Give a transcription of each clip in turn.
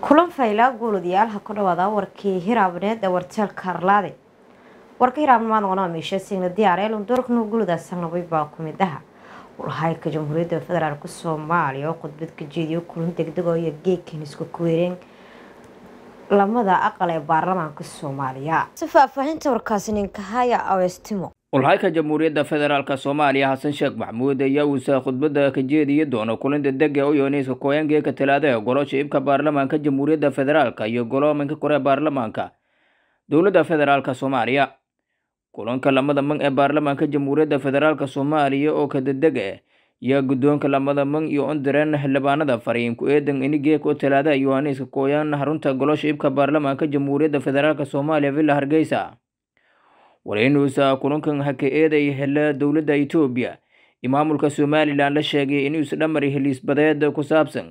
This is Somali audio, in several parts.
kulan faylaa gooladayaal ha ku dhawaada warkii hiraabneed ee warteel arlaade warka hiraabnamaad oona miisha signa diyaar ee lundoorknu guuladaas baa kumid aha warhayka jamhuuriyadda federaalk soomaaliya oo khudbad ka jeediyo kulan degdeg oo iyo geedkan isku kuweereen lamada aqal ee baarlamaanka soomaaliya si faahfaahinta warkaasi ninka awestimo ulhayka jamhuuriyadda federaalk soomaaliya xasan sheekh maxamuud ayaa uusa khudbadda ka jeediyi doona kulinta dega oyooneyska koyangeeka talaada ee golo shicibka baarlamaanka jamhuuriyadda federaalk iyo golo amanka kore baarlamaanka dowladda federaalk soomaaliya kulanka lamada mang ee baarlamaanka jamhuuriyadda federaalk soomaaliya oo ka dedega eh, yaa guddoonka lamada mang iyo ondireen xildhibaanada fariinku eedan inigee oo talaada yohaneska koyan harunta golo shicibka baarlamaanka jamhuuriyadda federaalk soomaaliya villa hargeysa wareynuusa kulankan haka eeday hela dowladda etoobiya iyo maamulka somalilan la sheegay inuusa dhamar heliisbadeed ku saabsan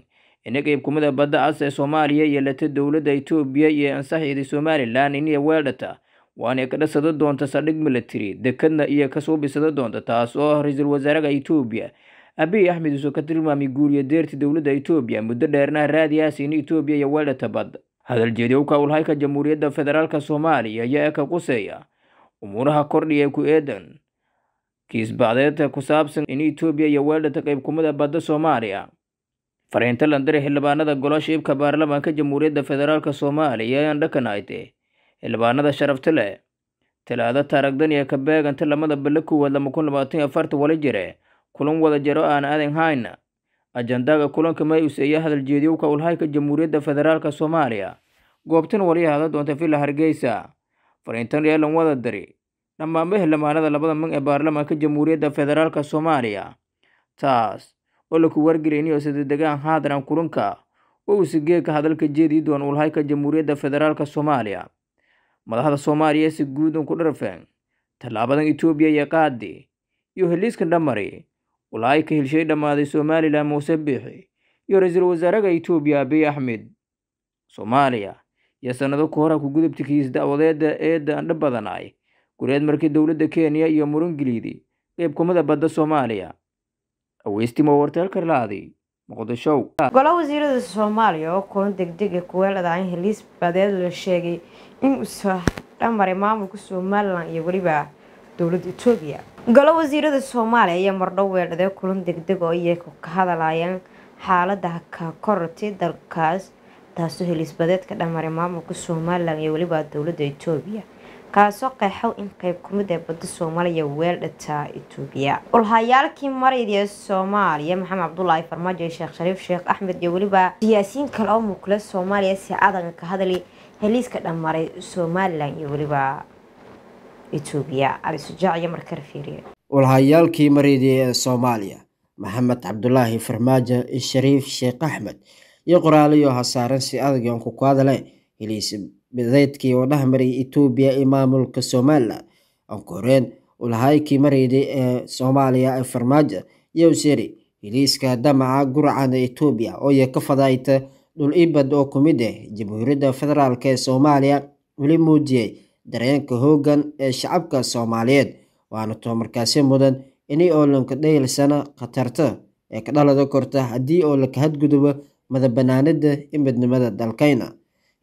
ina qeybkumada badda cas ee soomaaliya yeelata dowladda etoobiya iyo ansaxeeda somalilan iniyo weeldhata waana ka dhasada doonta saldhig milatary dekadna iyo kasoo bisada doonta taas oo ra-iisul wasaaraha etoobiya abiy axmed uusoo ka tilmaamay deerta dowladda etoobiya muddo dheerna in etoobiya iyo weeldhata bad hadaljeediyow ka ulhayka jamhuuriyadda federaalka soomaaliya ayaa ka quseeya umuuraha kordhiya ee ku eedan kiisbacdeedka ku saabsan in etoobiya iyo weeldhata qaybkumada ah badda soomaaliya fariinta landari xildhibaanada golosha iibka baarlamaanka jamhuuriyadda federaalk soomaaliya ayaan dhakanaayte xildhibaanada sharafta leh talaado taaragdaniya ka beeganta lamada balla koowaad lama kun labaatan wali jire kulan wada jaro aan adan hayna ajandaga kulanka may-us iyo hadal jeediyowka ulhayka jamhuuriyadda federaalk soomaaliya goobtan waliya hadla doonta villa hargeysa fariintan wada wadadari dhammaanba xildhibaanada labada mag ee baarlamaanka jamhuuriyadda federaalka soomaaliya taas oo laku wargareyniyo sidadegaan haadaran kurunka oo usigeeka hadalka jeedii doon ulhayka jamhuuriyadda federaalka soomaaliya madaxda soomaaliya si guudun ku dharfeen tallaabadan etoobiya iyo qaadi iyo heliiskan dhamari ulahayka helshay dhammaaday somalilan muuse biixi iyo ra-iisul wasaaraha etoobiya abiy axmed soomaaliya iyo sannado ah ku hora kugudubta kiis da'wadeeda eedda andha badanaay gureed markii dowladda kenya iyo murungilidi qeyb kumada ah badda soomaaliya aweystimo warteelkarlaadi muqdisho golaha wasiirada soomaaliya oo koon degdega ah kuweelada heliis badeed la sheegay in uusa dhamaray maamulka somalilan iyo weliba dowlada etoobiya golaha wasiirada soomaaliya ayaa mardhow weeldhadee kulan degdeg oo iyaga ka hadlayaan xaalada ka korortay dalkaas taasoo heliisbadeedka dhamare maamulka somalilan iyo weliba dowlada itoobiya kaasoo qeexow in qeyb kumid ee ah badda soomaaliya weel dhataa itoobiya ulhayaalkii marayda ee soomaaliya maxamed cabdulaahi farmaajo iyo sheekh shariif sheekh axmed iyo weliba siyaasiyiin kale oo mukula soomaaliya si adanka ka hadli heliiska dhammaray somalilan iyo weliba itoobiya alisujac iyo markale fiiriye ulhayaalkii marayda ee soomaaliya maxamed cabdulaahi farmaajo iyo shariif sheekh axmed iyo qoraaliyo hasaaran si adag oon ku kaadale hiliisbadeedkii oo dhex mariyay etoobiya iyo maamulka somalilan aanku horeen ulahaykii mareyday ee soomaaliya ee farmaajo iyo useri hiliiska damaca gurcada etoobiya ooiyo ka fadaayta dhul ibad oo ku mid ah jamhuuriyadda federaalk ee soomaaliya weli muujiyey dareenka hoogan ee shacabka soomaaliyeed waana toomarkaasi mudan inay oo lanka khatarta ee ka dhalada korta haddii oo laka hadgudubo madabbanaanida midnimada dalkayna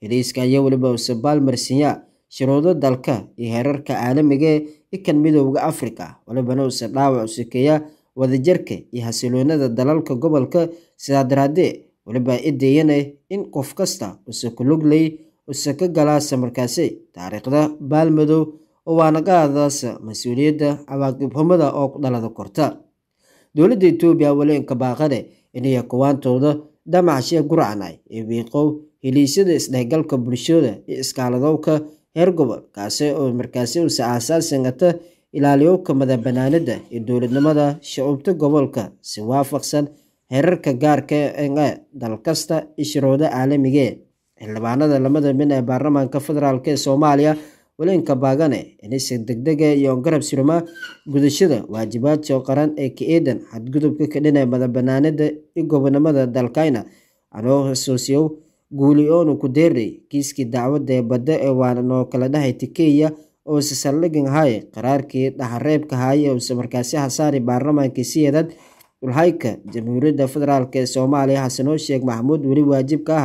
heliiska ayaa weliba use baalmarsiiya shuruudo dalka iyo heerarka caalamiga ah ee kan midooda afrika walibana use dhaawac usekeeya wadajarka iyo xasiloonada dalalka gobolka sidaa daraadee weliba ideeyana in qof kasta use kulugley use ka galaa samarkaasi taariikhda baalmadow oo waana mas-uuliyadda cawaaqibxumada oo dhalada korta dowladda etoobiya weli baaqane inay akowantooda damacshe guracnay ee wiiqow heliisyada isdhexgalka bulshada ee iskaaladowka heer gobol kaasi oo markaasi use aasaasingata ilaaliyowka madabanaanida ee dowladnimada shucuubta gobolka si waafaqsan heerarka gaarka ah ee dal kasta ishirooda caalamigee ah. xildhibaanada lamada min ah ee baarlamaanka federaalk ee soomaaliya waleenka baagane inisa degdega iyo ongarab siruma gudashada waajibaadsoo qaran ee ka eedan xadgudubka ka dhinaca madabanaanada iyo gobonimada dalkayna anoo xasuusiyow guuli oonu ku deeray kiiskii dacwadda ee badda ee waana noo kala dhahay tikeya oo se saldhigan haaye qaraarkii dhaxareebka haaye uuse markaasi hasaari baarlamaankii siyeedad dhulhayka jamhuuriyadda federaalk ee soomaaliya xasanoo sheekh maxamuud weli waajib ka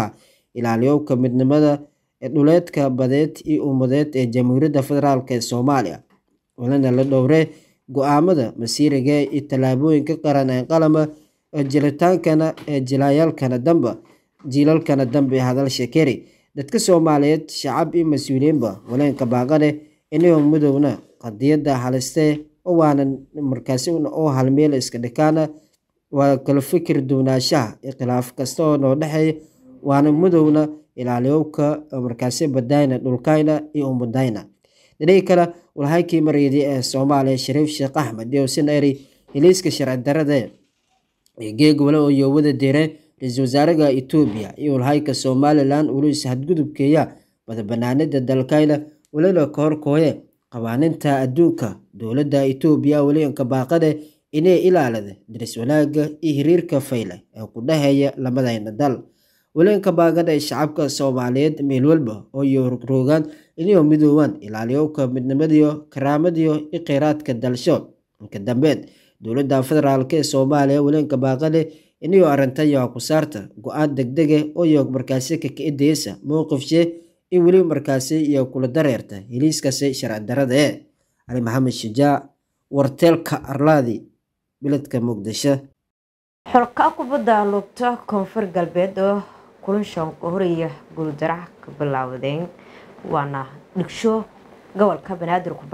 ilaaliyow ka midnimada ee dhuleedka badeed iyo ummadeed ee jamhuuriyadda federaalk ee soomaaliya walana la dhowre go-aamada masiiriga iyo tallaabooyinka qaran ee qalama ee jilaayaalkana dambe jiilalkana dambe hadalsha keri dadka soomaaliyeed shacab iyo mas-uuliyiinba waleenka baaqane eh, inagoo mudowna qadiyadda halistee eh, waana markaasi oo halmeel iska dhikaana waa kala fikir duwnaashaha iyo khilaaf kasta oo noo dhexeeya waana mudowna ilaaliyoobka markaasi badayna dhulkayna iyo umbadayna dhinacii kale walhaykii mariyday ee soomaaliya shariif sheekh axmed iyowsin eri hiliiska sharci darrada ee geeg wale oo yoowada deere ra-iisul wasaaraha etoobiya iyo walhayka somalilan weliis hadgudubkeeya badabanaanida dalkayna walina kahorkooye qabaaninta adduunka dowladda etoobiya weli baaqade inay ilaalada daris wanaaga iyo hiriirka fayle ee ku dhaheeya lamadayna dal waleenka baagada ay shacabka soomaaliyeed meel walba oo iyo rogroogaan inayoo midoobaan ilaaliyo ka midnimadiyo karaamadiyo iyo kheyraadka dalsho inka dambeed dowladda federaalk ee soomaaliya waleenka baaqale inayoo arrintayo hakusaarta go-aan degdege ah oo yoog markaasi kaka-idaysa mowqifshe in weli markaasi iyo kula dareerta heliiskasi sharci darada e ah. cali maxamed shajaac warteelka arlaadi biladka muqdisho xulka kubadda lugta koonfur galbeed oo kulan shan horaya guuldaraac ka bilaawdeen waana dhigsho gobolka banaadir ku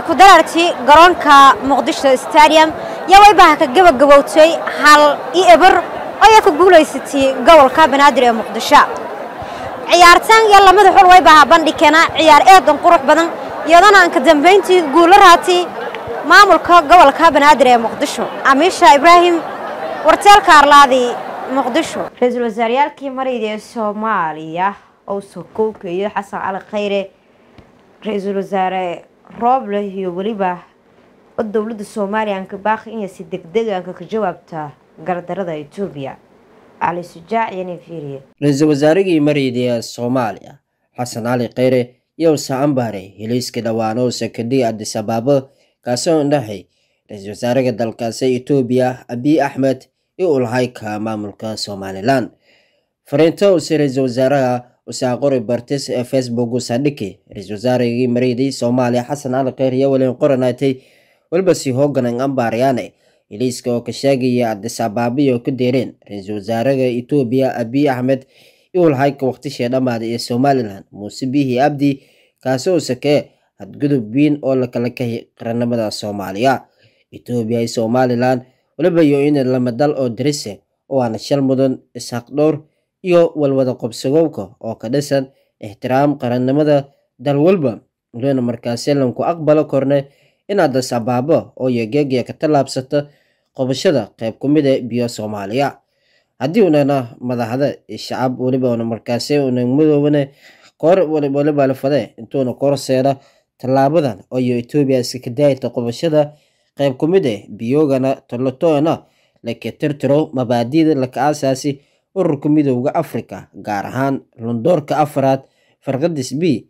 markii ku daraartii garoonka muqdisho stadium yaa waybaha ka gebagabowtay hal i eber oo yaa ka guulaysatay gobolka banaadir ee muqdisho ciyaartaan iyo lamada xul waybaha bandhigkana ciyaar eedan qurux badan iyadana aan ka dambayntii guulo raatay maamulka gobolka banaadir ee muqdisho amiisha ibraahim warteelka arlaadi muqdisho ra-iisul wasaareyaalkii marayda ee soomaaliya oo soo kowkeeyo xasan cali khayre ra wasaare roob leh iyo weliba oo dowladda soomaaliya ankabaaqi inayse deg anka ka ah jawaabtaa gardarada etoobiya cali sujaac iyo nifiiriya ra-iisul wasaarigii maridiya soomaaliya xasan cali kheyre iyo sa'an baaray heliiska dhawaanow sakadii adisabaabo kaasoo indhaxay ra-iisul wasaaraga dalkaasi etoobiya abiy axmed iyo ulhayka maamulka somalilan fariinta use ra-iisul wasaaraha وساقوري بارتيس فيسبوك وصديقي رئيس وزاري مريدي سوماليا حسن على قير يولين قرناتي والبسي هوغن انبارياني إليسكا وكشاقية عد سابابي وكديرين رئيس وزاري إتوبيا أبي أحمد يقول هايك وقتشي دماد إيه سومالي لان موسيبيه أبدي كاسو سكي هدقدب بين أولا كالكهي قرنمدا سوماليا إتوبيا سومالي لان ولبا يوين لما دل أو دريسي وأنا شال مدن إسحاق دور iyo walwada qobsagowka oo ka dhisan ixtiraam qarannimada dal walba lana markaasi lanku aqbalo korne inaad dasabaabo oo yegeegya ka tallaabsato qobashada qayb ku mid ee ah biyo soomaaliya haddii unana madaxda shacab welibana markaasi una madoobane koor waliba lafade intuuna koor seera tallaabadan oyo etoobiya iskadaayta qobashada qayb ku mid eh ah biyoogana tolotoona laka tirtiro mabaadida laka aasaasi ururka midowda afrika gaar ahaan londoorka afaraad farqadis b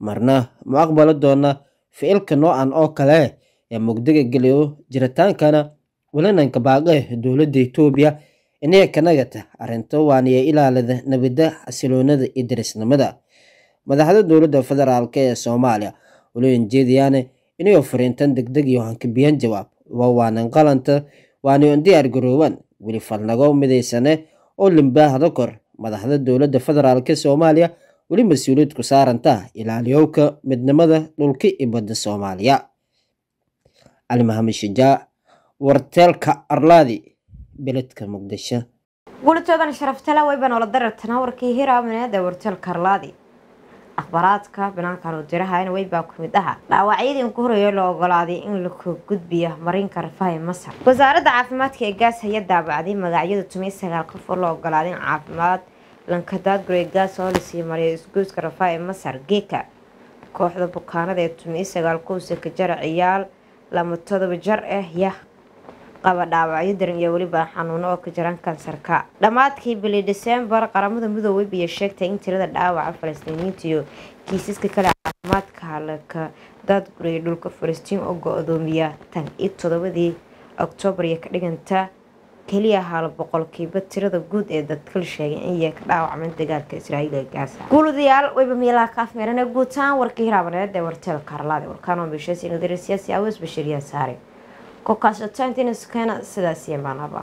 marna ma aqbali doona ficilka noocan oo kale ee mugdiga geliyo jiritaankana walananka baaqe dowladda etoobiya inay kanagata arinta waaniya ilaalada nabada xasiloonada iyo darisnimada madaxda dowladda federaalk ee soomaaliya waloyn jeediyaane inay fariintan degdeg iyo hanka biyan jawaab waa waanan qalanta waaniyon diyaar garooban weli falnago midaysane oo limbaahda kor madaxda dowladda federaalk soomaaliya weli mas-uuliyaedku saaran tah ilaaliyowka midnimada dhulka i badda soomaaliya cali maxamed shajaac warteelka arlaadi beledka muqdisho guulitoodan sharaftale wayba darartana warkii hiraamaneed ee warteelka arlaadi akhbaraadka banaankan dirahayna weynbaa kumid aha dhaawacyadii ugu horeeyo la ogolaaday in laka gudbiya marinka rafahi masar wasaaradda caafimaadka ee gaas haya daabacday magacyada tumiyo sagaal qof oo loo ogolaaday in caafimaad lankadaad lankadaadgure gaas oo la lasii mariya isgoyska rafahi masar geeka kooxda bukaanada ee tumiyo sagaal kowsa ka jar ciyaal lama todoba jar ah yah qaba dhaawacyo daran iyo weliba xanuuno oo ka jiraan kansarka dhammaadkii bili disembar qaramada midoobay ayaa sheegtay in tirada dhaawaca falastiiniyiinta iyo kiisaska kale caafimaadka halaka dad guraya dhulka falastiin oo go-doomiya tan iyo todobadii oktoobar iyo ka dhiganta keliya hal boqolkiiba tirada guud ee dadkal sheegay in yee ka dhaawacmeen dagaalka israa'iil ee gaasa guul odayaal wayba kaaf meerane guutaan warkii hiraabaneed ee warteel kaarlaade warkaanoo meeshaasi nadiir aweys bashir saare kokaas adtint inasukena sidaas iyo maanaba